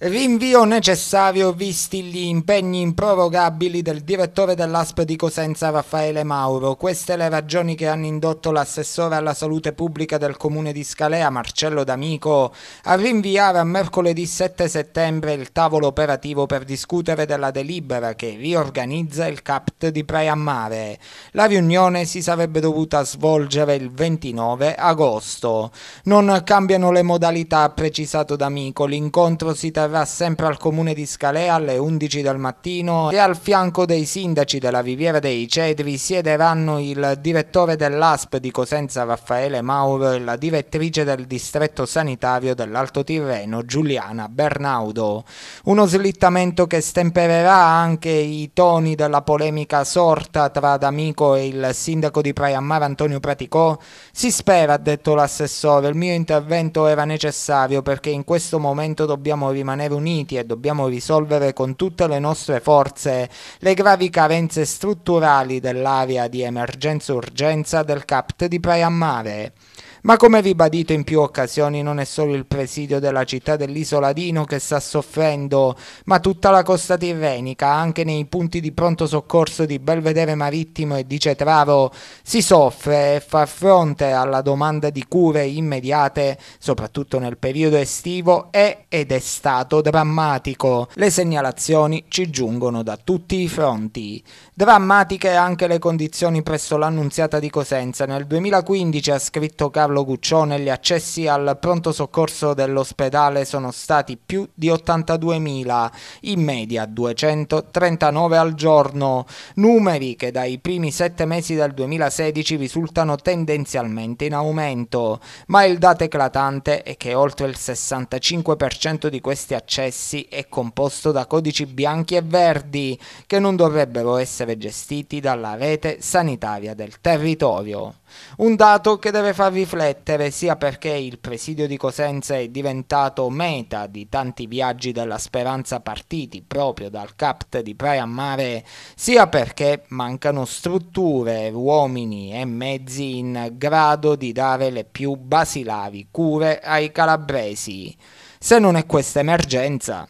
Rinvio necessario visti gli impegni improrogabili del direttore dell'ASP di Cosenza Raffaele Mauro. Queste le ragioni che hanno indotto l'assessore alla salute pubblica del comune di Scalea Marcello D'Amico a rinviare a mercoledì 7 settembre il tavolo operativo per discutere della delibera che riorganizza il CAPT di Praia Mare. La riunione si sarebbe dovuta svolgere il 29 agosto. Non cambiano le modalità, ha precisato D'Amico. L'incontro si terrà verrà sempre al comune di Scalea alle 11 del mattino e al fianco dei sindaci della Riviera dei Cedri siederanno il direttore dell'ASP di Cosenza Raffaele Mauro e la direttrice del distretto sanitario dell'Alto Tirreno Giuliana Bernaudo. Uno slittamento che stempererà anche i toni della polemica sorta tra D'Amico e il sindaco di Praiammare Antonio Praticò. Si spera, ha detto l'assessore, il mio intervento era necessario perché in questo momento dobbiamo rimanere rimanere uniti e dobbiamo risolvere con tutte le nostre forze le gravi carenze strutturali dell'area di emergenza-urgenza del CAPT di Praia Preammare. Ma come ribadito in più occasioni non è solo il presidio della città dell'isola Dino che sta soffrendo, ma tutta la costa tirrenica, anche nei punti di pronto soccorso di Belvedere Marittimo e di Cetraro, si soffre e far fronte alla domanda di cure immediate, soprattutto nel periodo estivo, è ed è stato drammatico. Le segnalazioni ci giungono da tutti i fronti. Drammatiche anche le condizioni presso l'annunziata di Cosenza. Nel 2015 ha scritto Carlo Carlo Guccione gli accessi al pronto soccorso dell'ospedale sono stati più di 82.000, in media 239 al giorno, numeri che dai primi sette mesi del 2016 risultano tendenzialmente in aumento, ma il dato eclatante è che oltre il 65% di questi accessi è composto da codici bianchi e verdi che non dovrebbero essere gestiti dalla rete sanitaria del territorio. Un dato che deve far riflettere riflettere sia perché il presidio di Cosenza è diventato meta di tanti viaggi della speranza partiti proprio dal CAPT di Praia Mare, sia perché mancano strutture, uomini e mezzi in grado di dare le più basilari cure ai calabresi. Se non è questa emergenza,